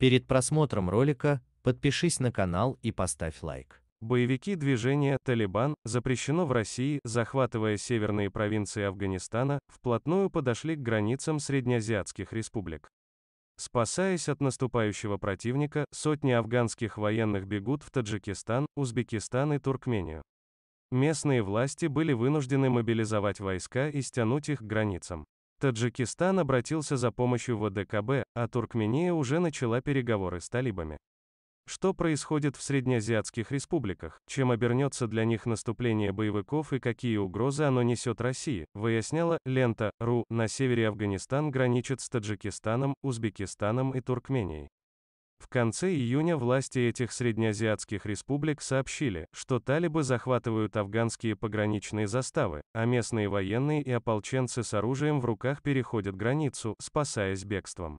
Перед просмотром ролика подпишись на канал и поставь лайк. Боевики движения «Талибан» запрещено в России, захватывая северные провинции Афганистана, вплотную подошли к границам среднеазиатских республик. Спасаясь от наступающего противника, сотни афганских военных бегут в Таджикистан, Узбекистан и Туркмению. Местные власти были вынуждены мобилизовать войска и стянуть их к границам. Таджикистан обратился за помощью в ДКБ, а Туркмения уже начала переговоры с талибами. Что происходит в среднеазиатских республиках, чем обернется для них наступление боевиков и какие угрозы оно несет России, выясняла лента.ру. На севере Афганистан граничит с Таджикистаном, Узбекистаном и Туркменией. В конце июня власти этих среднеазиатских республик сообщили, что талибы захватывают афганские пограничные заставы, а местные военные и ополченцы с оружием в руках переходят границу, спасаясь бегством.